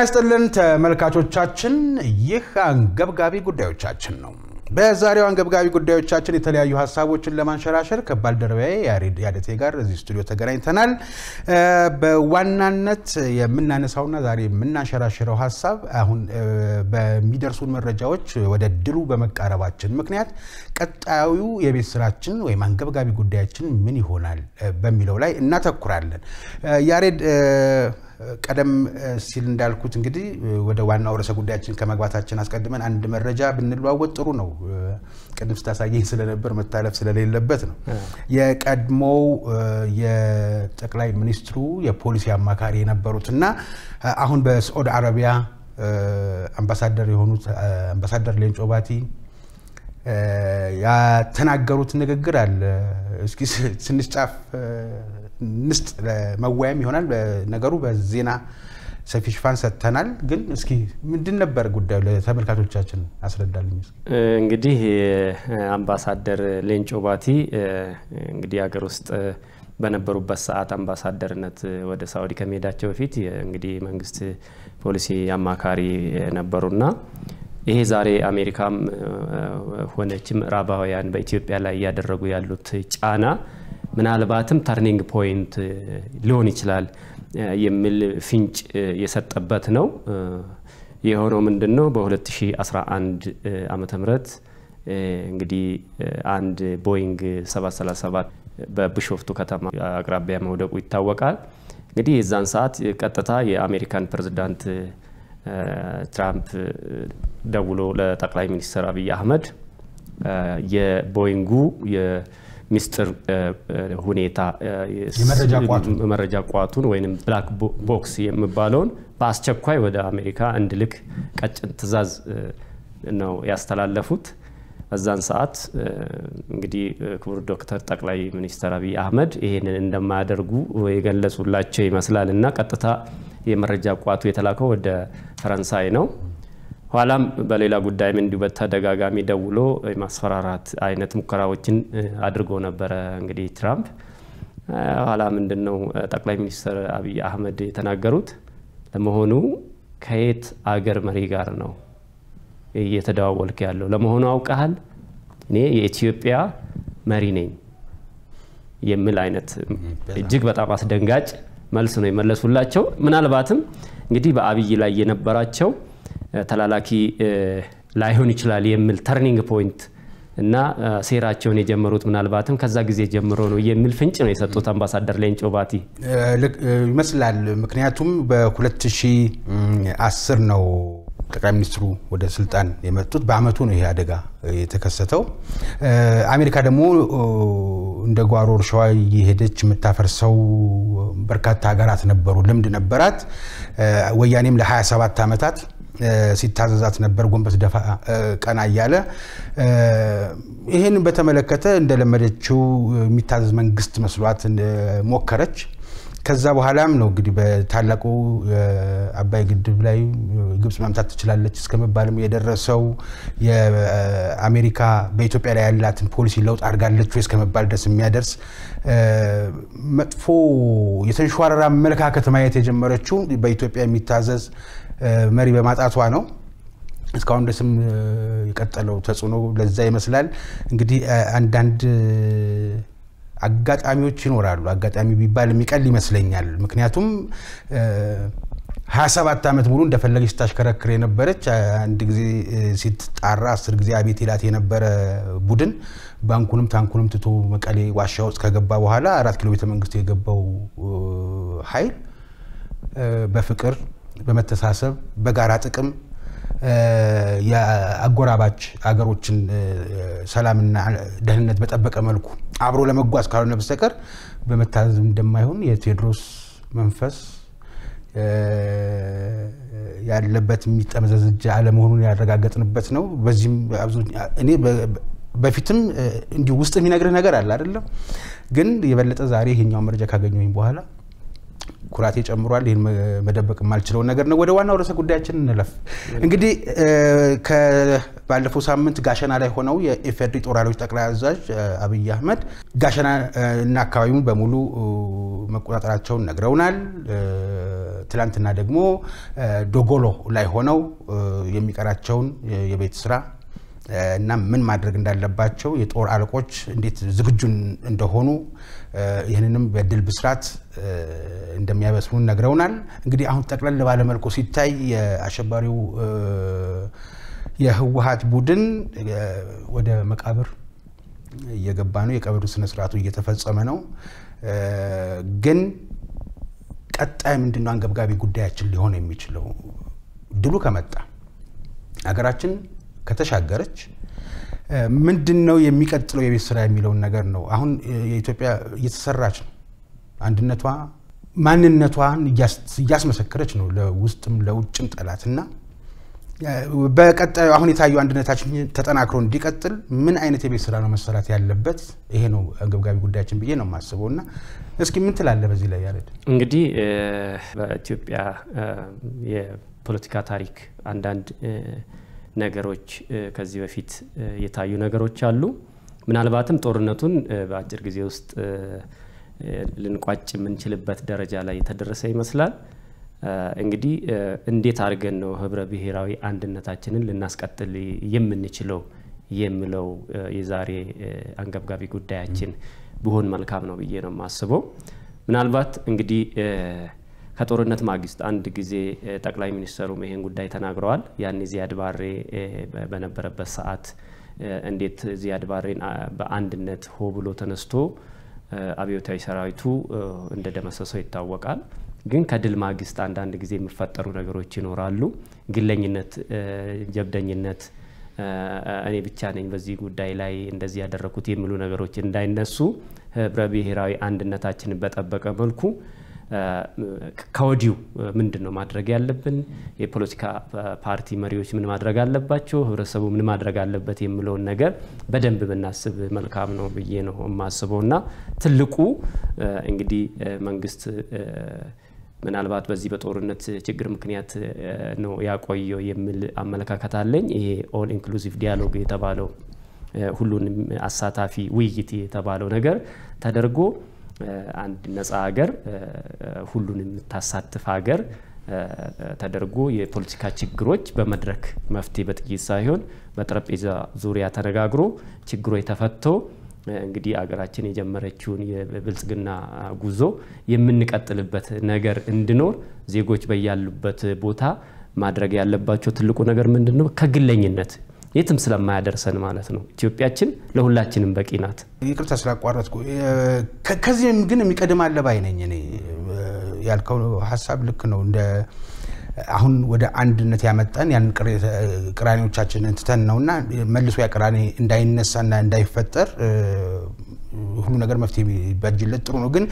ጤና ይስጥልን ተመልካቾቻችን፣ ይህ አንገብጋቢ ጉዳዮቻችን ነው። በዛሬው አንገብጋቢ ጉዳዮቻችን የተለያዩ ሀሳቦችን ለማንሸራሸር ከባልደረባዬ ያደቴ ጋር እዚህ ስቱዲዮ ተገናኝተናል። በዋናነት የምናነሳውና ዛሬ የምናንሸራሽረው ሀሳብ አሁን በሚደርሱን መረጃዎች ወደ ድሉ በመቃረባችን ምክንያት ቀጣዩ የቤት ስራችን ወይም አንገብጋቢ ጉዳያችን ምን ይሆናል በሚለው ላይ እናተኩራለን። ያሬድ ቀደም ሲል እንዳልኩት እንግዲህ ወደ ዋናው ርዕሰ ጉዳያችን ከመግባታችን አስቀድመን አንድ መረጃ ብንለዋወጥ ጥሩ ነው። ቅድም ስታሳየኝ ስለነበር መታለፍ ስለሌለበት ነው። የቀድሞው የጠቅላይ ሚኒስትሩ የፖሊሲ አማካሪ እና አሁን በስዑድ አረቢያ አምባሳደር የሆኑት አምባሳደር ሌንጮ ባቲ ያተናገሩት ንግግር አለ። እስኪ ትንሽ ጫፍ ንስጥ መወያም ይሆናል። ነገሩ በዜና ሰፊ ሽፋን ሰጥተናል። ግን እስኪ ምንድን ነበር ጉዳዩ ለተመልካቾቻችን አስረዳልኝ። እንግዲህ አምባሳደር ሌንጮ ባቲ እንግዲህ ሀገር ውስጥ በነበሩበት ሰዓት አምባሳደርነት ወደ ሳውዲ ከመሄዳቸው በፊት እንግዲህ መንግስት ፖሊሲ አማካሪ ነበሩና ይሄ ዛሬ አሜሪካም ሆነች ምዕራባውያን በኢትዮጵያ ላይ እያደረጉ ያሉት ጫና ምናልባትም ተርኒንግ ፖይንት ሊሆን ይችላል የሚል ፍንጭ የሰጠበት ነው። የሆነው ምንድን ነው? በ2011 ዓ ም እንግዲህ አንድ ቦይንግ 737 በብሾፍቱ ከተማ አቅራቢያ መውደቁ ይታወቃል። እንግዲህ የዛን ሰዓት ቀጥታ የአሜሪካን ፕሬዝዳንት ትራምፕ ደውሎ ለጠቅላይ ሚኒስትር አብይ አህመድ የቦይንጉ ሚስጥር ሁኔታ መረጃ ቋቱን ወይም ብላክ ቦክስ የሚባለውን በአስቸኳይ ወደ አሜሪካ እንድልክ ቀጭን ትዕዛዝ ነው ያስተላለፉት። በዛን ሰዓት እንግዲህ ክቡር ዶክተር ጠቅላይ ሚኒስትር አብይ አህመድ ይህንን እንደማያደርጉ የገለጹላቸው ይመስላል እና ቀጥታ የመረጃ ቋቱ የተላከው ወደ ፈረንሳይ ነው። ኋላም በሌላ ጉዳይም እንዲሁ በተደጋጋሚ ደውሎ የማስፈራራት አይነት ሙከራዎችን አድርጎ ነበረ እንግዲህ ትራምፕ። ኋላ ምንድን ነው ጠቅላይ ሚኒስትር አብይ አህመድ የተናገሩት? ለመሆኑ ከየት አገር መሪ ጋር ነው እየተደዋወልክ ያለው? ለመሆኑ አውቀሃል? እኔ የኢትዮጵያ መሪ ነኝ የሚል አይነት እጅግ በጣም አስደንጋጭ መልስ ነው የመለሱላቸው። ምናልባትም እንግዲህ በአብይ ላይ የነበራቸው ተላላኪ ላይሆን ይችላል የሚል ተርኒንግ ፖይንት እና ሴራቸውን የጀመሩት ምናልባትም ከዛ ጊዜ ጀምሮ ነው የሚል ፍንጭ ነው የሰጡት አምባሳደር ሌንጮ ባቲ ይመስላል። ምክንያቱም በ2010 ነው ጠቅላይ ሚኒስትሩ ወደ ስልጣን የመጡት። በአመቱ ነው ይሄ አደጋ የተከሰተው። አሜሪካ ደግሞ እንደ ጓሮ እርሻዋ እየሄደች የምታፈርሰው በርካታ ሀገራት ነበሩ፣ ልምድ ነበራት። ወያኔም ለ27 ዓመታት ሲታዘዛት ነበር፣ ጎንበስ ደፋ ቀና እያለ። ይህን በተመለከተ እንደለመደችው የሚታዘዝ መንግስት መስሏት ሞከረች። ከዛ በኋላም ነው እንግዲህ በታላቁ አባይ ግድብ ላይ ግብጽ መምታት ትችላለች እስከመባልም የደረሰው የአሜሪካ በኢትዮጵያ ላይ ያላትን ፖሊሲ ለውጥ አድርጋለች ወይ እስከመባል ድረስ የሚያደርስ መጥፎ የተንሸዋረረ አመለካከት ማየት የጀመረችው በኢትዮጵያ የሚታዘዝ መሪ በማጣቷ ነው። እስካሁን ድረስም የቀጠለው ተጽዕኖ ለዛ ይመስላል። እንግዲህ አንዳንድ አጋጣሚዎች ይኖራሉ። አጋጣሚ ቢባል የሚቀል ይመስለኛል። ምክንያቱም 27 ዓመት ሙሉ እንደፈለገች ስታሽከረክር የነበረች አንድ ጊዜ ሲትጣራ አስር ጊዜ አቤት ይላት የነበረ ቡድን ባንኩንም ታንኩንም ትቶ መቀሌ ዋሻ ውስጥ ከገባ በኋላ አራት ኪሎ ቤተ መንግስቱ የገባው ኃይል በፍቅር በመተሳሰብ በጋራ ጥቅም የአጎራባች አገሮችን ሰላምና ደህንነት በጠበቀ መልኩ አብሮ ለመጓዝ ካልሆነ በስተቀር በመታዘዝ እንደማይሆን የቴዎድሮስ መንፈስ ያለበት የሚጠመዘዝጃ አለመሆኑን ያረጋገጥንበት ነው። በዚህም እኔ በፊትም እንዲሁ ውስጥ የሚነግርህ ነገር አለ አይደለም፣ ግን የበለጠ ዛሬ ይሄኛው መረጃ ካገኘኝ በኋላ ኩራቴ ይጨምሯል ይህን መደበቅ የማልችለውን ነገር ነው። ወደ ዋናው ርዕሰ ጉዳያችን እንለፍ። እንግዲህ ባለፈው ሳምንት ጋሸና ላይ ሆነው የኢፌድሪ ጦር ኃይሎች ጠቅላይ አዛዥ አብይ አህመድ ጋሸና እና አካባቢውን በሙሉ መቆጣጠራቸውን ነግረውናል። ትላንትና ደግሞ ዶጎሎ ላይ ሆነው የሚቀራቸውን የቤት ስራ እና ምን ማድረግ እንዳለባቸው የጦር አለቆች እንዴት ዝግጁ እንደሆኑ ይህንንም በድል ብስራት እንደሚያበስሙን ነግረውናል። እንግዲህ አሁን ጠቅለል ባለመልኩ ሲታይ የአሸባሪው የህወሀት ቡድን ወደ መቃብር እየገባ ነው። የቀብሩ ስነስርዓቱ እየተፈጸመ ነው። ግን ቀጣይ ምንድነው አንገብጋቢ ጉዳያችን ሊሆን የሚችለው ድሉ ከመጣ ሀገራችን ከተሻገረች ምንድን ነው የሚቀጥለው የቤት ስራ የሚለውን ነገር ነው። አሁን የኢትዮጵያ እየተሰራች ነው። አንድነቷ ማንነቷን እያስመሰከረች ነው ለውስጥም ለውጭም ጠላት እና በቀጣዩ አሁን የታዩ አንድነታችን ተጠናክሮ እንዲቀጥል ምን አይነት የቤት ስራ ነው መሰራት ያለበት? ይሄ ነው አንገብጋቢ ጉዳያችን ብዬ ነው የማስበው እና እስኪ ምን ትላለህ በዚህ ላይ ያሬድ? እንግዲህ በኢትዮጵያ የፖለቲካ ታሪክ አንዳንድ ነገሮች ከዚህ በፊት የታዩ ነገሮች አሉ። ምናልባትም ጦርነቱን በአጭር ጊዜ ውስጥ ልንቋጭ የምንችልበት ደረጃ ላይ የተደረሰ ይመስላል። እንግዲህ እንዴት አድርገን ነው ህብረ ብሔራዊ አንድነታችንን ልናስቀጥል የምንችለው የሚለው የዛሬ አንገብጋቢ ጉዳያችን ቢሆን መልካም ነው ብዬ ነው የማስበው። ምናልባት እንግዲህ ከጦርነት ማግስት አንድ ጊዜ ጠቅላይ ሚኒስትሩም ይሄን ጉዳይ ተናግረዋል። ያን ዚያድ ባሬ በነበረበት ሰዓት እንዴት ዚያድ ባሬን በአንድነት ሆ ብሎ ተነስቶ አብዮታዊ ሰራዊቱ እንደደመሰሰው ይታወቃል። ግን ከድል ማግስት አንዳንድ ጊዜ የሚፈጠሩ ነገሮች ይኖራሉ። ግለኝነት፣ ጀብደኝነት፣ እኔ ብቻ ነኝ በዚህ ጉዳይ ላይ እንደዚህ ያደረኩት የሚሉ ነገሮች እንዳይነሱ ህብረ ብሔራዊ አንድነታችንን በጠበቀ መልኩ ከወዲሁ ምንድን ነው ማድረግ ያለብን? የፖለቲካ ፓርቲ መሪዎች ምን ማድረግ አለባቸው? ህብረተሰቡ ምን ማድረግ አለበት? የሚለውን ነገር በደንብ ብናስብ መልካም ነው ብዬ ነው የማስበው እና ትልቁ እንግዲህ መንግስት ምናልባት በዚህ በጦርነት ችግር ምክንያት ነው ያቆየው የሚል አመለካከት አለኝ። ይሄ ኦል ኢንክሉሲቭ ዲያሎግ የተባለው ሁሉንም አሳታፊ ውይይት የተባለው ነገር ተደርጎ አንድ ነፃ ሀገር ሁሉን የምታሳትፍ ሀገር ተደርጎ የፖለቲካ ችግሮች በመድረክ መፍትሄ በጥይት ሳይሆን በጠረጴዛ ዙሪያ ተነጋግሮ ችግሮች የተፈቶ እንግዲህ አገራችን የጀመረችውን የብልጽግና ጉዞ የምንቀጥልበት ነገር እንዲኖር ዜጎች በያሉበት ቦታ ማድረግ ያለባቸው ትልቁ ነገር ምንድን ነው? ከግለኝነት የትም ስለማያደርሰን ማለት ነው። ኢትዮጵያችን ለሁላችንም በቂ ናት። ይቅርታ ስላቋረጥኩ፣ ከዚህም ግን የሚቀድም አለ ባይ ነኝ እኔ። ያልከው ሀሳብ ልክ ነው። እንደ አሁን ወደ አንድነት ያመጣን ያንን ቅራኔዎቻችንን ትተን እና መልሶ ያ ቅራኔ እንዳይነሳና እንዳይፈጠር ሁሉ ነገር መፍትሄ ቢበጅለት ጥሩ ነው። ግን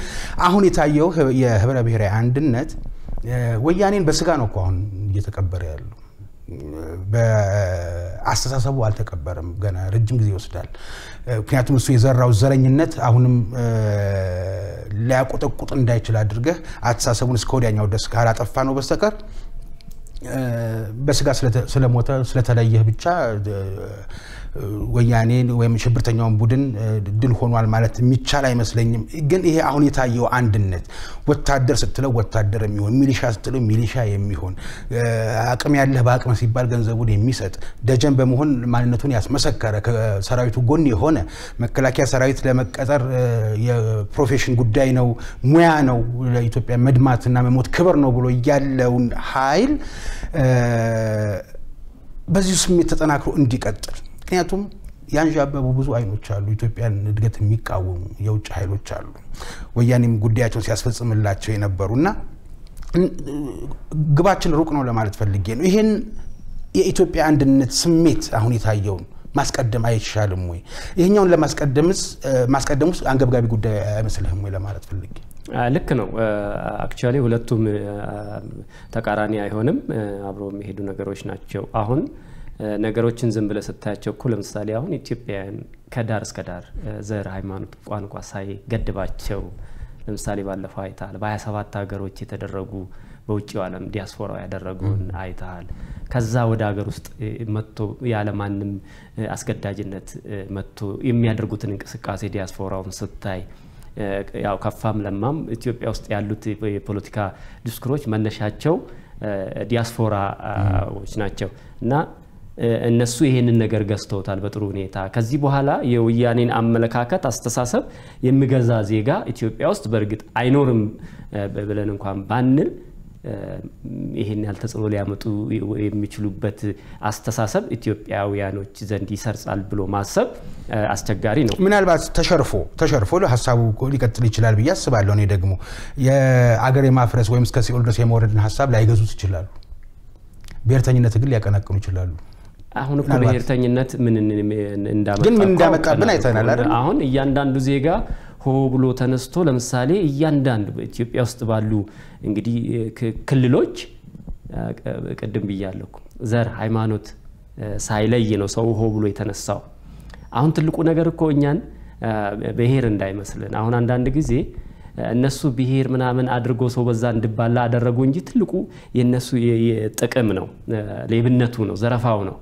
አሁን የታየው የህብረ ብሔራዊ አንድነት ወያኔን በስጋ ነው እኮ አሁን እየተቀበረ ያለው። በአስተሳሰቡ አልተቀበረም። ገና ረጅም ጊዜ ይወስዳል። ምክንያቱም እሱ የዘራው ዘረኝነት አሁንም ሊያቆጠቁጥ እንዳይችል አድርገህ አስተሳሰቡን እስከ ወዲያኛው ደስ ካላጠፋ ነው በስተቀር በስጋ ስለሞተ ስለተለየህ ብቻ ወያኔን ወይም ሽብርተኛውን ቡድን ድል ሆኗል ማለት የሚቻል አይመስለኝም። ግን ይሄ አሁን የታየው አንድነት ወታደር ስትለው ወታደር የሚሆን ሚሊሻ ስትለው ሚሊሻ የሚሆን አቅም ያለህ በአቅም ሲባል ገንዘቡን የሚሰጥ ደጀን በመሆን ማንነቱን ያስመሰከረ ከሰራዊቱ ጎን የሆነ መከላከያ ሰራዊት ለመቀጠር የፕሮፌሽን ጉዳይ ነው፣ ሙያ ነው፣ ለኢትዮጵያ መድማትና መሞት ክብር ነው ብሎ ያለውን ኃይል በዚሁ ስሜት ተጠናክሮ እንዲቀጥል ምክንያቱም ያንዣበቡ ብዙ አይኖች አሉ። ኢትዮጵያን እድገት የሚቃወሙ የውጭ ኃይሎች አሉ። ወያኔም ጉዳያቸውን ሲያስፈጽምላቸው የነበሩ እና ግባችን ሩቅ ነው ለማለት ፈልጌ ነው። ይሄን የኢትዮጵያ አንድነት ስሜት አሁን የታየውን ማስቀደም አይሻልም ወይ? ይህኛውን ለማስቀደምስ ማስቀደም ውስጥ አንገብጋቢ ጉዳይ አይመስልህም ወይ ለማለት ፈልጌ ልክ ነው። አክቹዋሊ ሁለቱም ተቃራኒ አይሆንም፣ አብሮ የሚሄዱ ነገሮች ናቸው። አሁን ነገሮችን ዝም ብለ ስታያቸው እኮ ለምሳሌ አሁን ኢትዮጵያውያን ከዳር እስከ ዳር ዘር፣ ሃይማኖት፣ ቋንቋ ሳይገድባቸው ለምሳሌ ባለፈው አይተሃል በ ሰባት ሀገሮች የተደረጉ በውጭው ዓለም ዲያስፖራ ያደረጉን አይተሃል። ከዛ ወደ ሀገር ውስጥ መጥቶ ያለ ማንም አስገዳጅነት መጥቶ የሚያደርጉትን እንቅስቃሴ ዲያስፖራውን ስታይ ያው ከፋም ለማም ኢትዮጵያ ውስጥ ያሉት የፖለቲካ ዲስኩሮች መነሻቸው ዲያስፖራዎች ናቸው እና እነሱ ይህንን ነገር ገዝተውታል በጥሩ ሁኔታ። ከዚህ በኋላ የወያኔን አመለካከት፣ አስተሳሰብ የሚገዛ ዜጋ ኢትዮጵያ ውስጥ በእርግጥ አይኖርም ብለን እንኳን ባንል ይህን ያህል ተጽዕኖ ሊያመጡ የሚችሉበት አስተሳሰብ ኢትዮጵያውያኖች ዘንድ ይሰርጻል ብሎ ማሰብ አስቸጋሪ ነው። ምናልባት ተሸርፎ ተሸርፎ ሀሳቡ ሊቀጥል ይችላል ብዬ አስባለሁ። እኔ ደግሞ የአገር የማፍረስ ወይም እስከ ሲኦል ድረስ የመውረድን ሀሳብ ላይገዙት ይችላሉ። ብሔርተኝነት ግን ሊያቀነቅኑ ይችላሉ። አሁን እኮ ብሔርተኝነት ምን እንዳመጣ ምን እንዳመጣብን አይተናል አይደል? አሁን እያንዳንዱ ዜጋ ሆ ብሎ ተነስቶ ለምሳሌ እያንዳንዱ በኢትዮጵያ ውስጥ ባሉ እንግዲህ ክልሎች ቅድም ብያለሁ፣ ዘር ሃይማኖት ሳይለይ ነው ሰው ሆ ብሎ የተነሳው። አሁን ትልቁ ነገር እኮ እኛን ብሔር እንዳይመስልን። አሁን አንዳንድ ጊዜ እነሱ ብሔር ምናምን አድርጎ ሰው በዛ እንድባላ አደረጉ እንጂ ትልቁ የእነሱ ጥቅም ነው፣ ሌብነቱ ነው፣ ዘረፋው ነው።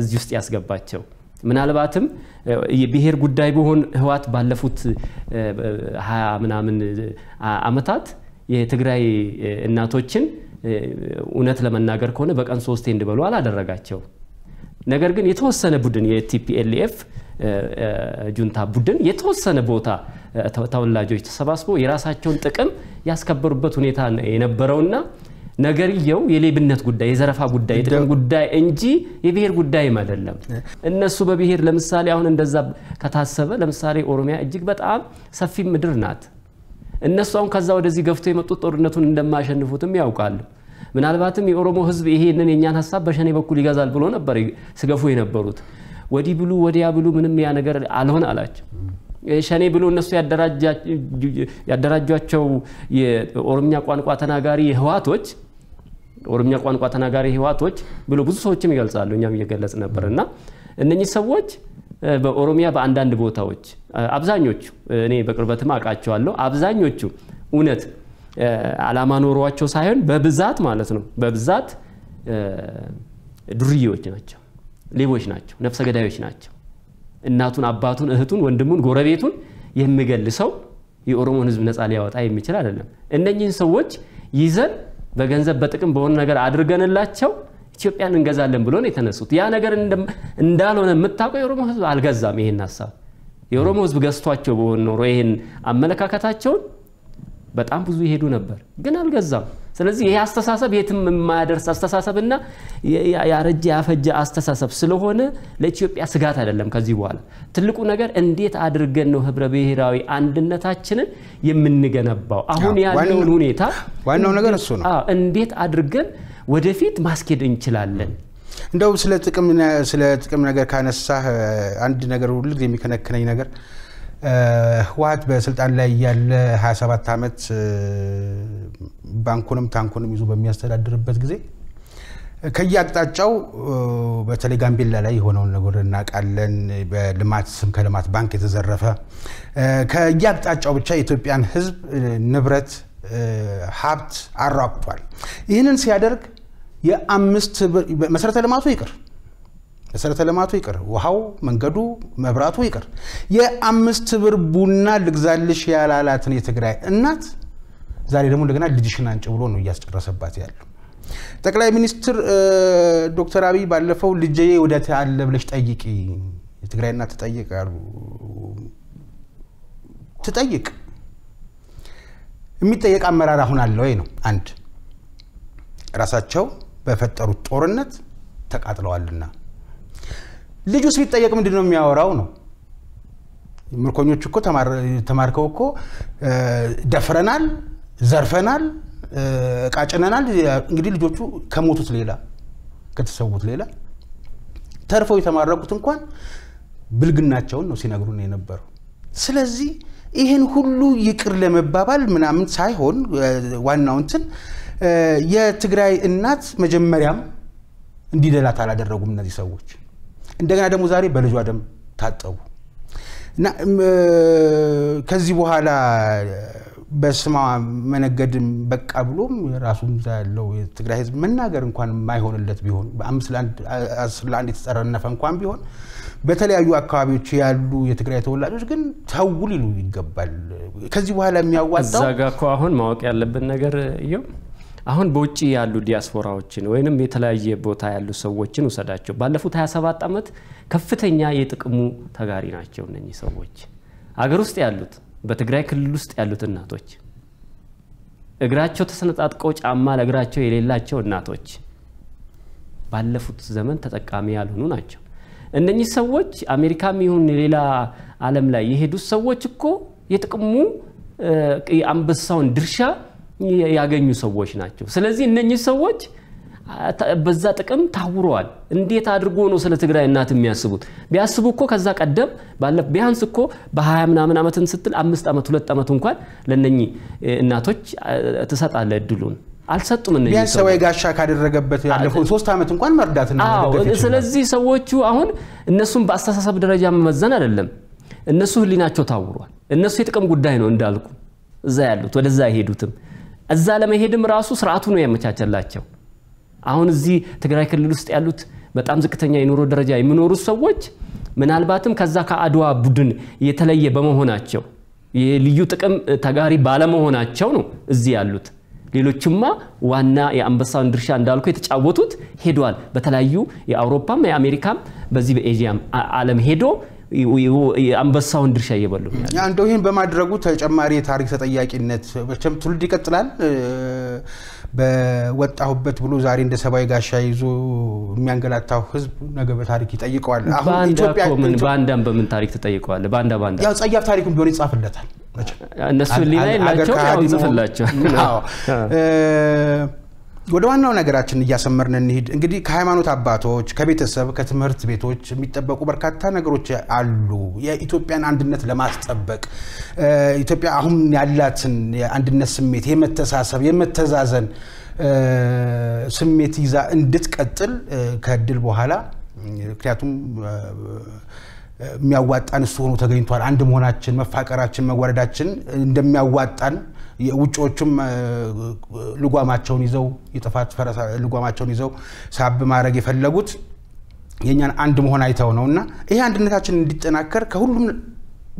እዚህ ውስጥ ያስገባቸው ምናልባትም የብሔር ጉዳይ በሆን ህዋት ባለፉት ሀያ ምናምን አመታት የትግራይ እናቶችን እውነት ለመናገር ከሆነ በቀን ሶስቴ እንዲበሉ አላደረጋቸው። ነገር ግን የተወሰነ ቡድን የቲፒኤልኤፍ ጁንታ ቡድን የተወሰነ ቦታ ተወላጆች ተሰባስበው የራሳቸውን ጥቅም ያስከበሩበት ሁኔታ የነበረውና ነገርየው የሌብነት ጉዳይ፣ የዘረፋ ጉዳይ፣ የጥቅም ጉዳይ እንጂ የብሔር ጉዳይም አይደለም። እነሱ በብሔር ለምሳሌ አሁን እንደዛ ከታሰበ ለምሳሌ ኦሮሚያ እጅግ በጣም ሰፊ ምድር ናት። እነሱ አሁን ከዛ ወደዚህ ገፍቶ የመጡት ጦርነቱን እንደማያሸንፉትም ያውቃሉ። ምናልባትም የኦሮሞ ሕዝብ ይሄንን የእኛን ሀሳብ በሸኔ በኩል ይገዛል ብሎ ነበር ስገፉ የነበሩት። ወዲህ ብሉ ወዲያ ብሉ፣ ምንም ያ ነገር አልሆን አላቸው። ሸኔ ብሎ እነሱ ያደራጇቸው የኦሮምኛ ቋንቋ ተናጋሪ ህዋቶች ኦሮምኛ ቋንቋ ተናጋሪ ህዋቶች ብሎ ብዙ ሰዎችም ይገልጻሉ። እኛም እየገለጽ ነበር እና እነኚህ ሰዎች በኦሮሚያ በአንዳንድ ቦታዎች አብዛኞቹ እኔ በቅርበትም አውቃቸዋለሁ። አብዛኞቹ እውነት አላማ ኖሯቸው ሳይሆን በብዛት ማለት ነው በብዛት ዱርዬዎች ናቸው፣ ሌቦች ናቸው፣ ነፍሰ ገዳዮች ናቸው። እናቱን፣ አባቱን፣ እህቱን፣ ወንድሙን፣ ጎረቤቱን የሚገልሰው የኦሮሞን ህዝብ ነፃ ሊያወጣ የሚችል አይደለም። እነኚህን ሰዎች ይዘን በገንዘብ በጥቅም በሆነ ነገር አድርገንላቸው ኢትዮጵያን እንገዛለን ብሎ ነው የተነሱት። ያ ነገር እንዳልሆነ የምታውቀው የኦሮሞ ህዝብ አልገዛም። ይሄን ሀሳብ የኦሮሞ ህዝብ ገዝቷቸው በሆን ኖሮ ይህን አመለካከታቸውን በጣም ብዙ ይሄዱ ነበር፣ ግን አልገዛም። ስለዚህ ይህ አስተሳሰብ የትም የማያደርስ አስተሳሰብና ያረጀ ያፈጀ አስተሳሰብ ስለሆነ ለኢትዮጵያ ስጋት አይደለም። ከዚህ በኋላ ትልቁ ነገር እንዴት አድርገን ነው ህብረ ብሔራዊ አንድነታችንን የምንገነባው? አሁን ያለውን ሁኔታ ዋናው ነገር እሱ ነው። እንዴት አድርገን ወደፊት ማስኬድ እንችላለን? እንደውም ስለ ጥቅም ነገር ካነሳህ አንድ ነገር ሁልጊዜ የሚከነክነኝ ነገር ህወሀት በስልጣን ላይ ያለ 27 ዓመት ባንኩንም ታንኩንም ይዞ በሚያስተዳድርበት ጊዜ ከየአቅጣጫው በተለይ ጋምቤላ ላይ የሆነውን ነገር እናውቃለን። በልማት ስም ከልማት ባንክ የተዘረፈ ከየአቅጣጫው ብቻ የኢትዮጵያን ህዝብ ንብረት፣ ሀብት አራቁቷል። ይህንን ሲያደርግ የአምስት መሰረተ ልማቱ ይቅር መሰረተ ልማቱ ይቅር፣ ውሃው፣ መንገዱ፣ መብራቱ ይቅር፣ የአምስት ብር ቡና ልግዛልሽ ያላላትን የትግራይ እናት ዛሬ ደግሞ እንደገና ልጅሽን አንጭ ብሎ ነው እያስጨረሰባት ያለ ጠቅላይ ሚኒስትር ዶክተር አብይ ባለፈው ልጄ ወደት አለ ብለሽ ጠይቂ የትግራይ እናት ትጠይቅ ያሉ ትጠይቅ። የሚጠየቅ አመራር አሁን አለ ወይ ነው አንድ ራሳቸው በፈጠሩት ጦርነት ተቃጥለዋልና ልጁስ ሲጠየቅ ምንድን ነው የሚያወራው ነው ምርኮኞች እኮ ተማርከው እኮ ደፍረናል፣ ዘርፈናል፣ እቃ ጭነናል። እንግዲህ ልጆቹ ከሞቱት ሌላ ከተሰዉት ሌላ ተርፈው የተማረኩት እንኳን ብልግናቸውን ነው ሲነግሩን የነበረው። ስለዚህ ይህን ሁሉ ይቅር ለመባባል ምናምን ሳይሆን ዋናው እንትን የትግራይ እናት መጀመሪያም እንዲደላት አላደረጉም እነዚህ ሰዎች። እንደገና ደግሞ ዛሬ በልጇ ደም ታጠቡ እና ከዚህ በኋላ በስማ መነገድም በቃ ብሎም ራሱም ያለው የትግራይ ህዝብ መናገር እንኳን የማይሆንለት ቢሆን በአምስት ለአንድ የተጸረነፈ እንኳን ቢሆን በተለያዩ አካባቢዎች ያሉ የትግራይ ተወላጆች ግን ተው ሊሉ ይገባል። ከዚህ በኋላ የሚያዋጣው እዛ ጋ እኮ አሁን ማወቅ ያለብን ነገር እዮም አሁን በውጭ ያሉ ዲያስፖራዎችን ወይንም የተለያየ ቦታ ያሉ ሰዎችን ውሰዳቸው። ባለፉት 27 ዓመት ከፍተኛ የጥቅሙ ተጋሪ ናቸው እነኚህ ሰዎች። አገር ውስጥ ያሉት በትግራይ ክልል ውስጥ ያሉት እናቶች፣ እግራቸው ተሰነጣጥቀው ጫማ ለእግራቸው የሌላቸው እናቶች ባለፉት ዘመን ተጠቃሚ ያልሆኑ ናቸው። እነኚህ ሰዎች አሜሪካም ይሁን ሌላ ዓለም ላይ የሄዱት ሰዎች እኮ የጥቅሙ የአንበሳውን ድርሻ ያገኙ ሰዎች ናቸው። ስለዚህ እነኚህ ሰዎች በዛ ጥቅም ታውረዋል። እንዴት አድርጎ ነው ስለ ትግራይ እናት የሚያስቡት? ቢያስቡ እኮ ከዛ ቀደም ባለ ቢያንስ እኮ በ20 ምናምን ዓመትን ስትል አምስት ዓመት ሁለት ዓመት እንኳን ለነኚህ እናቶች ትሰጣለ እድሉን አልሰጡም። እነ ሰው ጋሻ ካደረገበት ያለፈው ሶስት ዓመት እንኳን መርዳት ስለዚህ ሰዎቹ አሁን እነሱን በአስተሳሰብ ደረጃ መመዘን አይደለም። እነሱ ህሊናቸው ታውሯል። እነሱ የጥቅም ጉዳይ ነው እንዳልኩ እዛ ያሉት ወደዛ አይሄዱትም። እዛ ለመሄድም ራሱ ስርዓቱ ነው ያመቻቸላቸው። አሁን እዚህ ትግራይ ክልል ውስጥ ያሉት በጣም ዝቅተኛ የኑሮ ደረጃ የሚኖሩት ሰዎች ምናልባትም ከዛ ከአድዋ ቡድን የተለየ በመሆናቸው የልዩ ጥቅም ተጋሪ ባለመሆናቸው ነው እዚህ ያሉት። ሌሎችማ ዋና የአንበሳውን ድርሻ እንዳልኩ የተጫወቱት ሄደዋል። በተለያዩ የአውሮፓም የአሜሪካም በዚህ በኤዥያም ዓለም ሄዶ አንበሳውን ድርሻ እየበሉ አንዱ ይህን በማድረጉ ተጨማሪ የታሪክ ተጠያቂነት መቼም ትውልድ ይቀጥላል። በወጣሁበት ብሎ ዛሬ እንደ ሰብአዊ ጋሻ ይዞ የሚያንገላታው ህዝብ ነገ በታሪክ ይጠይቀዋል። በአንዳም በምን ታሪክ ተጠይቀዋል? በአንዳ በአንዳ ያው ጸያፍ ታሪኩም ቢሆን ይጻፍለታል። እነሱ ሊና የላቸው ይጽፍላቸው ወደ ዋናው ነገራችን እያሰመርን እንሂድ። እንግዲህ ከሃይማኖት አባቶች፣ ከቤተሰብ፣ ከትምህርት ቤቶች የሚጠበቁ በርካታ ነገሮች አሉ። የኢትዮጵያን አንድነት ለማስጠበቅ ኢትዮጵያ አሁን ያላትን የአንድነት ስሜት፣ የመተሳሰብ፣ የመተዛዘን ስሜት ይዛ እንድትቀጥል ከድል በኋላ ምክንያቱም የሚያዋጣን እሱ ሆኖ ተገኝቷል። አንድ መሆናችን፣ መፋቀራችን፣ መዋደዳችን እንደሚያዋጣን ውጮቹም ልጓማቸውን ይዘው የጥፋት ልጓማቸውን ይዘው ሳብ ማድረግ የፈለጉት የእኛን አንድ መሆን አይተው ነው እና ይሄ አንድነታችን እንዲጠናከር ከሁሉም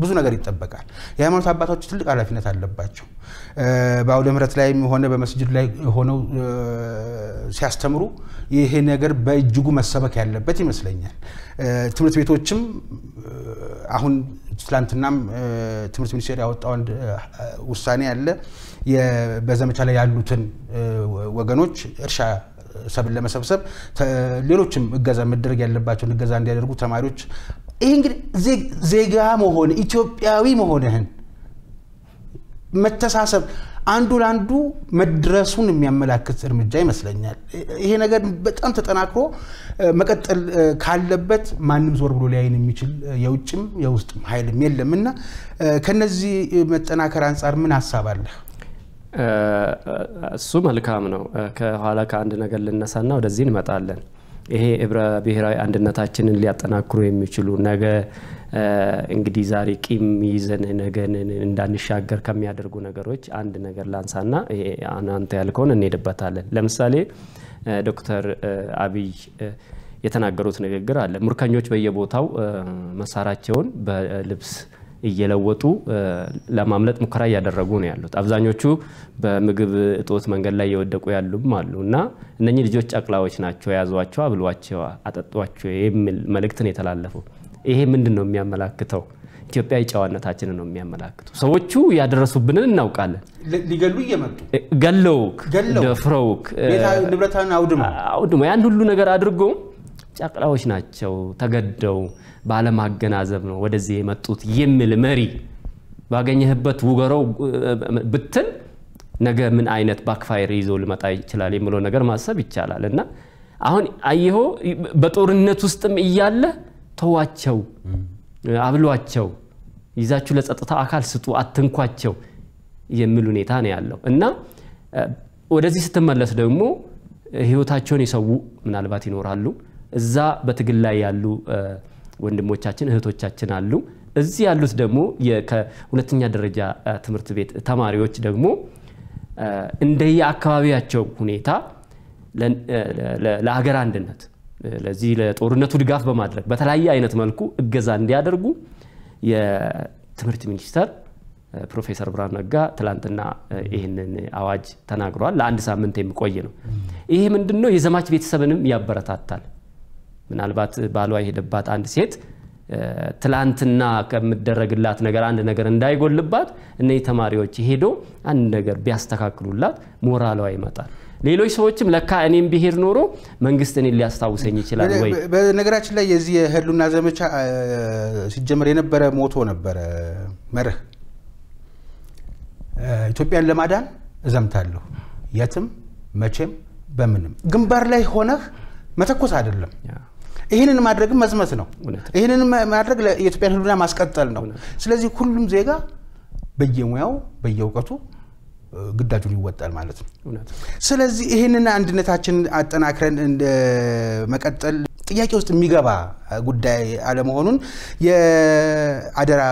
ብዙ ነገር ይጠበቃል። የሃይማኖት አባቶች ትልቅ ኃላፊነት አለባቸው። በአውደ ምሕረት ላይም ሆነ በመስጅድ ላይ ሆነው ሲያስተምሩ ይሄ ነገር በእጅጉ መሰበክ ያለበት ይመስለኛል። ትምህርት ቤቶችም አሁን ትላንትናም ትምህርት ሚኒስቴር ያወጣው አንድ ውሳኔ አለ። በዘመቻ ላይ ያሉትን ወገኖች እርሻ ሰብል ለመሰብሰብ ሌሎችም እገዛ መደረግ ያለባቸውን እገዛ እንዲያደርጉ ተማሪዎች ይህ እንግዲህ ዜጋ መሆን ኢትዮጵያዊ መሆንህን መተሳሰብ አንዱ ለአንዱ መድረሱን የሚያመላክት እርምጃ ይመስለኛል። ይሄ ነገር በጣም ተጠናክሮ መቀጠል ካለበት ማንም ዞር ብሎ ሊያይን የሚችል የውጭም የውስጥም ኃይልም የለም እና ከነዚህ መጠናከር አንጻር ምን ሀሳብ አለ? እሱ መልካም ነው። ከኋላ ከአንድ ነገር ልነሳና ወደዚህ እንመጣለን። ይሄ ህብረ ብሔራዊ አንድነታችንን ሊያጠናክሩ የሚችሉ ነገ እንግዲህ ዛሬ ቂም ይዘን ነገን እንዳንሻገር ከሚያደርጉ ነገሮች አንድ ነገር ላንሳና አንተ ያልከውን እንሄድበታለን። ለምሳሌ ዶክተር አብይ የተናገሩት ንግግር አለ። ምርኮኞች በየቦታው መሳሪያቸውን በልብስ እየለወጡ ለማምለጥ ሙከራ እያደረጉ ነው ያሉት። አብዛኞቹ በምግብ እጦት መንገድ ላይ እየወደቁ ያሉም አሉ እና እነኚህ ልጆች ጨቅላዎች ናቸው፣ የያዟቸው፣ አብሏቸው፣ አጠጧቸው የሚል መልእክትን የተላለፉ ይሄ ምንድን ነው የሚያመላክተው? ኢትዮጵያዊ ጨዋነታችንን ነው የሚያመላክቱ። ሰዎቹ ያደረሱብንን እናውቃለን። ሊገሉ እየመጡ ገለውክ፣ ደፍረውክ፣ ንብረታን አውድሞ ያን ሁሉ ነገር አድርጎ ጨቅላዎች ናቸው ተገደው ባለማገናዘብ ነው ወደዚህ የመጡት የሚል መሪ ባገኘህበት ውገረው ብትል ነገ ምን አይነት ባክፋይር ይዞ ሊመጣ ይችላል የሚለው ነገር ማሰብ ይቻላል እና አሁን አየሆ በጦርነት ውስጥም እያለ ተዋቸው፣ አብሏቸው፣ ይዛችሁ ለጸጥታ አካል ስጡ፣ አትንኳቸው የሚል ሁኔታ ነው ያለው እና ወደዚህ ስትመለስ ደግሞ ህይወታቸውን የሰው ምናልባት ይኖራሉ። እዛ በትግል ላይ ያሉ ወንድሞቻችን እህቶቻችን አሉ። እዚህ ያሉት ደግሞ ከሁለተኛ ደረጃ ትምህርት ቤት ተማሪዎች ደግሞ እንደየ አካባቢያቸው ሁኔታ ለሀገር አንድነት ለዚህ ለጦርነቱ ድጋፍ በማድረግ በተለያየ አይነት መልኩ እገዛ እንዲያደርጉ የትምህርት ሚኒስተር ፕሮፌሰር ብርሃኑ ነጋ ትላንትና ይህንን አዋጅ ተናግረዋል። ለአንድ ሳምንት የሚቆይ ነው። ይሄ ምንድን ነው? የዘማች ቤተሰብንም ያበረታታል። ምናልባት ባሏ የሄደባት አንድ ሴት ትላንትና ከምደረግላት ነገር አንድ ነገር እንዳይጎልባት እነዚህ ተማሪዎች ሄዶ አንድ ነገር ቢያስተካክሉላት ሞራሏ ይመጣል። ሌሎች ሰዎችም ለካ እኔም ብሄር ኖሮ መንግስት እኔን ሊያስታውሰኝ ይችላል ወይ? በነገራችን ላይ የዚህ የህሉና ዘመቻ ሲጀመር የነበረ ሞቶ ነበረ መርህ ኢትዮጵያን ለማዳን እዘምታለሁ የትም መቼም በምንም ግንባር ላይ ሆነህ መተኮስ አይደለም። ይህንን ማድረግም መዝመት ነው። ይህንን ማድረግ የኢትዮጵያን ህሉና ማስቀጠል ነው። ስለዚህ ሁሉም ዜጋ በየሙያው በየእውቀቱ ግዳጁን ይወጣል ማለት ነው። ስለዚህ ይህንን አንድነታችን አጠናክረን መቀጠል ጥያቄ ውስጥ የሚገባ ጉዳይ አለመሆኑን የአደራ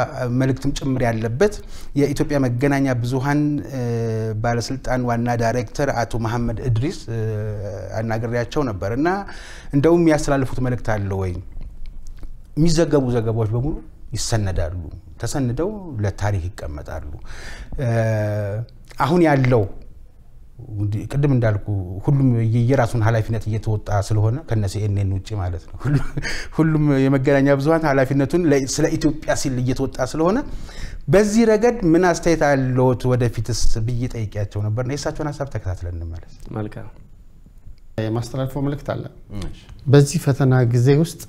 መልእክትም ጭምር ያለበት የኢትዮጵያ መገናኛ ብዙኃን ባለስልጣን ዋና ዳይሬክተር አቶ መሐመድ እድሪስ አናግሬያቸው ነበር እና እንደውም የሚያስተላልፉት መልእክት አለ ወይ የሚዘገቡ ዘገባዎች በሙሉ ይሰነዳሉ፣ ተሰንደው ለታሪክ ይቀመጣሉ። አሁን ያለው ቅድም እንዳልኩ ሁሉም የራሱን ኃላፊነት እየተወጣ ስለሆነ ከነ ሲኤንኤን ውጭ ማለት ነው። ሁሉም የመገናኛ ብዙሀን ኃላፊነቱን ስለ ኢትዮጵያ ሲል እየተወጣ ስለሆነ በዚህ ረገድ ምን አስተያየት አለዎት ወደፊትስ ብዬ ጠይቄያቸው ነበርና የእሳቸውን ሀሳብ ተከታትለን እንመለስ። መልካም የማስተላልፈው መልእክት አለ። በዚህ ፈተና ጊዜ ውስጥ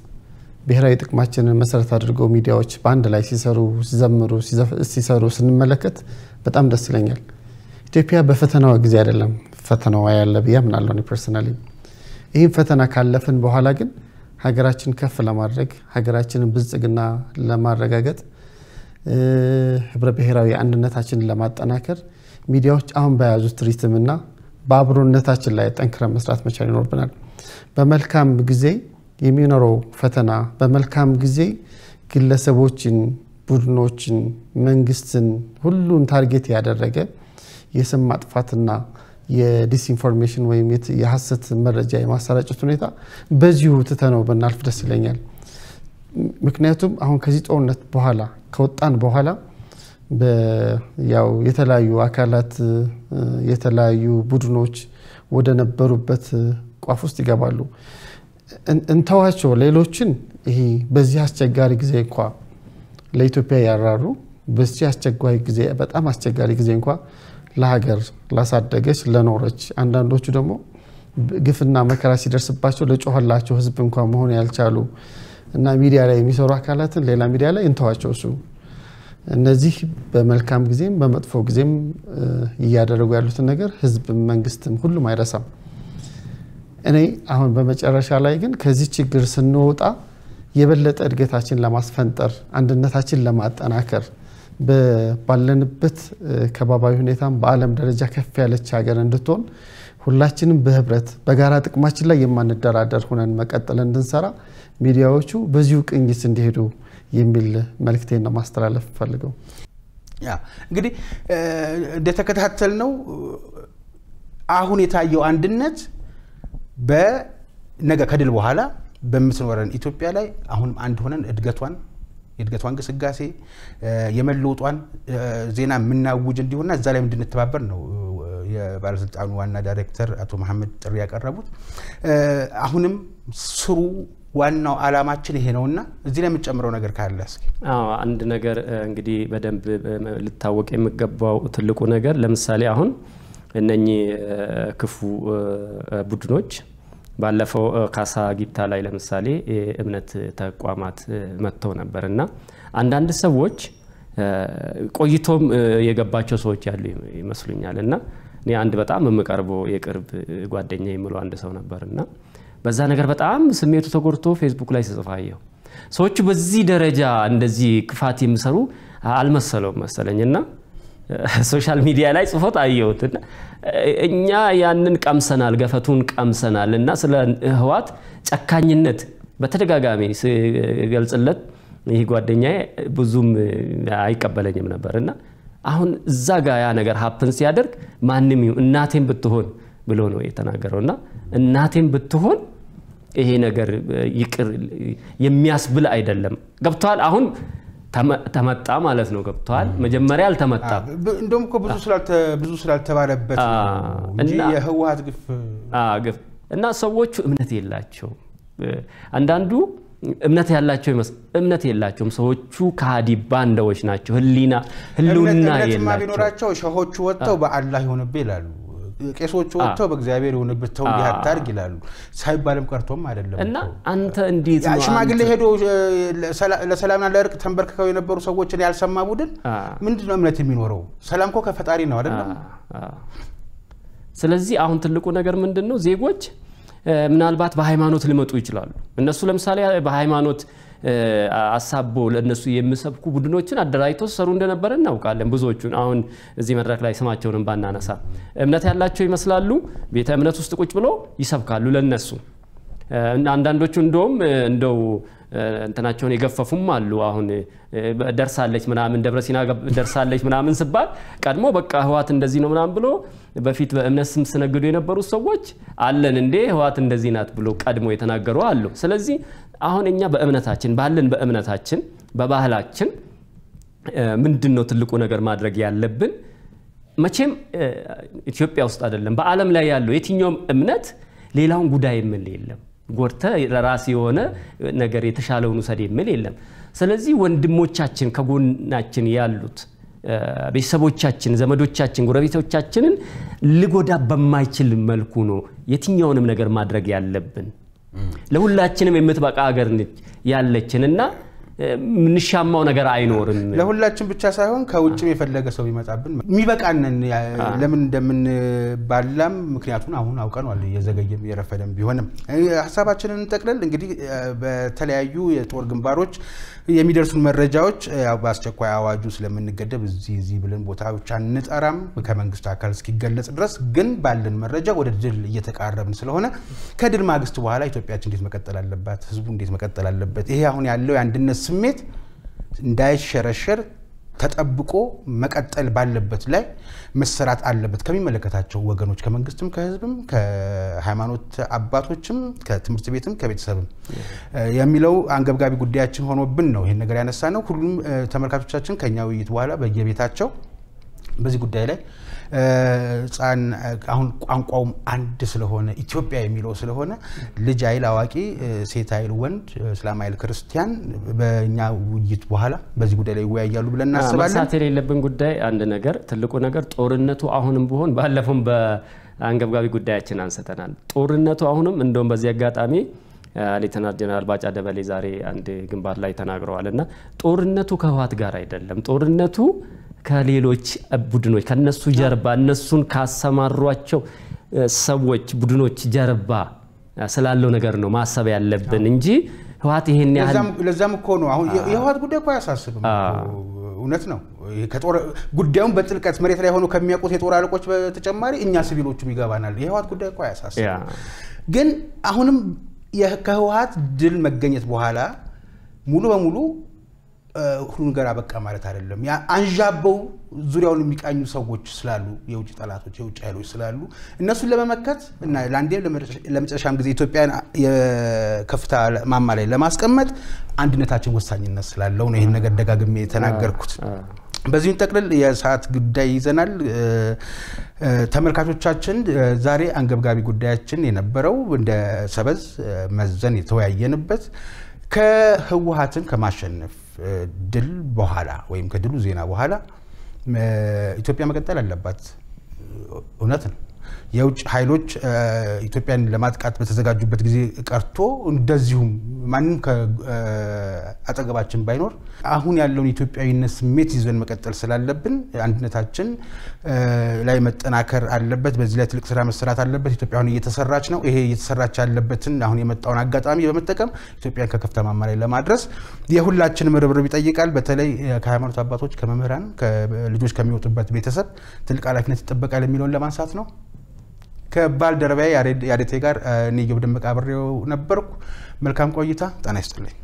ብሔራዊ ጥቅማችንን መሰረት አድርገው ሚዲያዎች በአንድ ላይ ሲሰሩ ሲዘምሩ ሲሰሩ ስንመለከት በጣም ደስ ይለኛል። ኢትዮጵያ በፈተናዋ ጊዜ አይደለም ፈተናዋ ያለ ብዬ አምናለሁ እኔ ፐርሰናሊ። ይህን ፈተና ካለፍን በኋላ ግን ሀገራችን ከፍ ለማድረግ ሀገራችንን ብልጽግና ለማረጋገጥ ህብረ ብሔራዊ አንድነታችንን ለማጠናከር ሚዲያዎች አሁን በያዙት ትሪትምና በአብሮነታችን ላይ ጠንክረን መስራት መቻል ይኖርብናል። በመልካም ጊዜ የሚኖረው ፈተና በመልካም ጊዜ ግለሰቦችን፣ ቡድኖችን፣ መንግስትን ሁሉን ታርጌት ያደረገ የስም ማጥፋትና የዲስኢንፎርሜሽን ወይም የሀሰት መረጃ የማሰራጨት ሁኔታ በዚሁ ትተነው ብናልፍ ደስ ይለኛል። ምክንያቱም አሁን ከዚህ ጦርነት በኋላ ከወጣን በኋላ ያው የተለያዩ አካላት የተለያዩ ቡድኖች ወደ ነበሩበት ቋፍ ውስጥ ይገባሉ። እንተዋቸው። ሌሎችን ይሄ በዚህ አስቸጋሪ ጊዜ እንኳ ለኢትዮጵያ ያራሩ በዚህ አስቸጋሪ ጊዜ በጣም አስቸጋሪ ጊዜ እንኳ ለሀገር ላሳደገች ለኖረች፣ አንዳንዶቹ ደግሞ ግፍና መከራ ሲደርስባቸው ለጮኸላቸው ህዝብ እንኳን መሆን ያልቻሉ እና ሚዲያ ላይ የሚሰሩ አካላትን ሌላ ሚዲያ ላይ እንተዋቸው። እሱ እነዚህ በመልካም ጊዜም በመጥፎ ጊዜም እያደረጉ ያሉትን ነገር ህዝብም መንግስትም ሁሉም አይረሳም። እኔ አሁን በመጨረሻ ላይ ግን ከዚህ ችግር ስንወጣ የበለጠ እድገታችን ለማስፈንጠር አንድነታችን ለማጠናከር ባለንበት ከባባዊ ሁኔታም በዓለም ደረጃ ከፍ ያለች ሀገር እንድትሆን ሁላችንም በህብረት በጋራ ጥቅማችን ላይ የማንደራደር ሆነን መቀጠል እንድንሰራ ሚዲያዎቹ በዚሁ ቅኝት እንዲሄዱ የሚል መልክቴን ነው ማስተላለፍ ፈልገው። እንግዲህ እንደተከታተል ነው አሁን የታየው አንድነት በነገ ከድል በኋላ በምትኖረን ኢትዮጵያ ላይ አሁንም አንድ ሆነን እድገቷን የእድገቷን እንቅስቃሴ የመለውጧን ዜና የምናውጅ እንዲሆንና እዛ ላይ እንድንተባበር ነው የባለስልጣኑ ዋና ዳይሬክተር አቶ መሐመድ ጥሪ ያቀረቡት። አሁንም ስሩ ዋናው አላማችን ይሄ ነውና እዚህ ላይ የምትጨምረው ነገር ካለ እስኪ። አንድ ነገር እንግዲህ በደንብ ልታወቅ የሚገባው ትልቁ ነገር ለምሳሌ አሁን እነኚህ ክፉ ቡድኖች ባለፈው ካሳ ጊብታ ላይ ለምሳሌ የእምነት ተቋማት መጥተው ነበር እና አንዳንድ ሰዎች ቆይቶም የገባቸው ሰዎች ያሉ ይመስሉኛል እና እኔ አንድ በጣም የምቀርበው የቅርብ ጓደኛ የምለው አንድ ሰው ነበር እና በዛ ነገር በጣም ስሜቱ ተጎድቶ ፌስቡክ ላይ ስጽፋየሁ ሰዎቹ በዚህ ደረጃ እንደዚህ ክፋት የሚሰሩ አልመሰለውም መሰለኝ እና ሶሻል ሚዲያ ላይ ጽፎት አየሁት። እኛ ያንን ቀምሰናል፣ ገፈቱን ቀምሰናል እና ስለ ህዋት ጨካኝነት በተደጋጋሚ ስገልጽለት ይህ ጓደኛ ብዙም አይቀበለኝም ነበር እና አሁን እዛ ጋ ያ ነገር ሀፕን ሲያደርግ ማንም ይሁን እናቴም ብትሆን ብሎ ነው የተናገረው እና እናቴም ብትሆን ይሄ ነገር ይቅር የሚያስብል አይደለም። ገብተዋል አሁን ተመጣ ማለት ነው። ገብተዋል። መጀመሪያ አልተመጣም። እንደውም እኮ ብዙ ብዙ ስላልተባለበት እንጂ የህወሀት ግፍ እና ሰዎቹ እምነት የላቸውም። አንዳንዱ እምነት ያላቸው እምነት የላቸውም። ሰዎቹ ከሃዲ ባንዳዎች ናቸው። ህሊና ህልውና የላቸው ቢኖራቸው ሸሆቹ ወጥተው በአላህ ይሆንብህ ይላሉ። ቄሶቹ ወጥተው በእግዚአብሔር የሆነበት ተው እንዲህ አታርግ ይላሉ። ሳይባልም ቀርቶም አይደለም እና አንተ እንዴት ነው ሽማግሌ ሄዶ ለሰላምና ለእርቅ ተንበርክከው የነበሩ ሰዎችን ያልሰማ ቡድን ምንድን ነው እምነት የሚኖረው? ሰላም እኮ ከፈጣሪ ነው አይደለም? ስለዚህ አሁን ትልቁ ነገር ምንድን ነው? ዜጎች ምናልባት በሃይማኖት ሊመጡ ይችላሉ። እነሱ ለምሳሌ በሃይማኖት አሳቦ ለእነሱ የሚሰብኩ ቡድኖችን አደራጅቶ ሰሩ እንደነበረ እናውቃለን። ብዙዎቹን አሁን እዚህ መድረክ ላይ ስማቸውንም ባናነሳ እምነት ያላቸው ይመስላሉ። ቤተ እምነት ውስጥ ቁጭ ብሎ ይሰብካሉ ለነሱ አንዳንዶቹ እንደውም እንደው እንትናቸውን የገፈፉም አሉ። አሁን ደርሳለች ምናምን ደብረ ሲና ደርሳለች ምናምን ስባል ቀድሞ በቃ ህዋት እንደዚህ ነው ምናምን ብሎ በፊት በእምነት ስም ስነግዱ የነበሩ ሰዎች አለን እንዴ ህዋት እንደዚህ ናት ብሎ ቀድሞ የተናገሩ አሉ። ስለዚህ አሁን እኛ በእምነታችን ባለን በእምነታችን በባህላችን ምንድን ነው ትልቁ ነገር ማድረግ ያለብን? መቼም ኢትዮጵያ ውስጥ አይደለም በዓለም ላይ ያለው የትኛውም እምነት ሌላውን ጉዳይ የምል የለም። ጎርተ ለራስ የሆነ ነገር የተሻለውን ውሰድ የሚል የለም። ስለዚህ ወንድሞቻችን ከጎናችን ያሉት ቤተሰቦቻችን፣ ዘመዶቻችን፣ ጎረቤቶቻችንን ልጎዳ በማይችል መልኩ ነው የትኛውንም ነገር ማድረግ ያለብን። ለሁላችንም የምትበቃ ሀገር ያለችን እና የምንሻማው ነገር አይኖርም። ለሁላችን ብቻ ሳይሆን ከውጭም የፈለገ ሰው ይመጣብን የሚበቃንን ለምን እንደምንባላም ምክንያቱን አሁን አውቀነዋል። የዘገየም የረፈደም ቢሆንም ሀሳባችንን እንጠቅልል። እንግዲህ በተለያዩ የጦር ግንባሮች የሚደርሱን መረጃዎች በአስቸኳይ አዋጁ ስለምንገደብ እዚህ እዚህ ብለን ቦታ ብቻ እንጠራም ከመንግስት አካል እስኪገለጽ ድረስ ግን ባለን መረጃ ወደ ድል እየተቃረብን ስለሆነ ከድል ማግስት በኋላ ኢትዮጵያችን እንዴት መቀጠል አለባት፣ ህዝቡ እንዴት መቀጠል አለበት፣ ይሄ አሁን ያለው የአንድነት ስሜት እንዳይሸረሸር ተጠብቆ መቀጠል ባለበት ላይ መሰራት አለበት። ከሚመለከታቸው ወገኖች ከመንግስትም፣ ከህዝብም፣ ከሃይማኖት አባቶችም፣ ከትምህርት ቤትም፣ ከቤተሰብም የሚለው አንገብጋቢ ጉዳያችን ሆኖብን ነው ይህን ነገር ያነሳ ነው። ሁሉም ተመልካቾቻችን ከኛ ውይይት በኋላ በየቤታቸው በዚህ ጉዳይ ላይ ህፃን አሁን ቋንቋውም አንድ ስለሆነ ኢትዮጵያ የሚለው ስለሆነ ልጅ አይል አዋቂ፣ ሴት አይል ወንድ፣ እስላም አይል ክርስቲያን በእኛ ውይይት በኋላ በዚህ ጉዳይ ላይ ይወያያሉ ብለን እናስባለን። መርሳት የሌለብን ጉዳይ አንድ ነገር ትልቁ ነገር ጦርነቱ አሁንም ቢሆን ባለፈውም በአንገብጋቢ ጉዳያችን አንስተናል። ጦርነቱ አሁንም እንደውም በዚህ አጋጣሚ ሌተናል ጀነራል ባጫ ደበሌ ዛሬ አንድ ግንባር ላይ ተናግረዋል እና ጦርነቱ ከህወሓት ጋር አይደለም ጦርነቱ ከሌሎች ቡድኖች ከነሱ ጀርባ እነሱን ካሰማሯቸው ሰዎች ቡድኖች ጀርባ ስላለው ነገር ነው ማሰብ ያለብን እንጂ ህወሀት ይሄን ያህል ለዛም እኮ ነው አሁን የህወሀት ጉዳይ እኮ አያሳስብም። እውነት ነው። ጉዳዩን በጥልቀት መሬት ላይ ሆኖ ከሚያውቁት የጦር አለቆች በተጨማሪ እኛ ሲቪሎቹም ይገባናል። የህወሀት ጉዳይ እኮ አያሳስብም። ግን አሁንም ከህወሀት ድል መገኘት በኋላ ሙሉ በሙሉ ሁሉ ነገር አበቃ ማለት አይደለም። አንዣበው ዙሪያውን የሚቃኙ ሰዎች ስላሉ፣ የውጭ ጠላቶች፣ የውጭ ኃይሎች ስላሉ እነሱን ለመመከት እና ለአንዴም ለመጨረሻም ጊዜ ኢትዮጵያን የከፍታ ማማ ላይ ለማስቀመጥ አንድነታችን ወሳኝነት ስላለው ነው ይህን ነገር ደጋግሜ የተናገርኩት። በዚህን ጠቅልል የሰዓት ጉዳይ ይዘናል። ተመልካቾቻችን ዛሬ አንገብጋቢ ጉዳያችን የነበረው እንደ ሰበዝ መዘን የተወያየንበት ከህወሀትን ከማሸነፍ دل بوهالا ويمكن دلو زينا بوهالا اثيوبيا ما اللبات هناتن የውጭ ኃይሎች ኢትዮጵያን ለማጥቃት በተዘጋጁበት ጊዜ ቀርቶ እንደዚሁም ማንም ከአጠገባችን ባይኖር አሁን ያለውን ኢትዮጵያዊነት ስሜት ይዘን መቀጠል ስላለብን አንድነታችን ላይ መጠናከር አለበት። በዚህ ላይ ትልቅ ስራ መሰራት አለበት። ኢትዮጵያ አሁን እየተሰራች ነው። ይሄ እየተሰራች ያለበትን አሁን የመጣውን አጋጣሚ በመጠቀም ኢትዮጵያን ከከፍታ ማማ ላይ ለማድረስ የሁላችንም ርብርብ ይጠይቃል። በተለይ ከሃይማኖት አባቶች፣ ከመምህራን፣ ልጆች ከሚወጡበት ቤተሰብ ትልቅ ኃላፊነት ይጠበቃል የሚለውን ለማንሳት ነው። ከባልደረባ ያደቴ ጋር እኔየው ደመቀ አብሬው ነበርኩ። መልካም ቆይታ። ጤና ይስጥልኝ።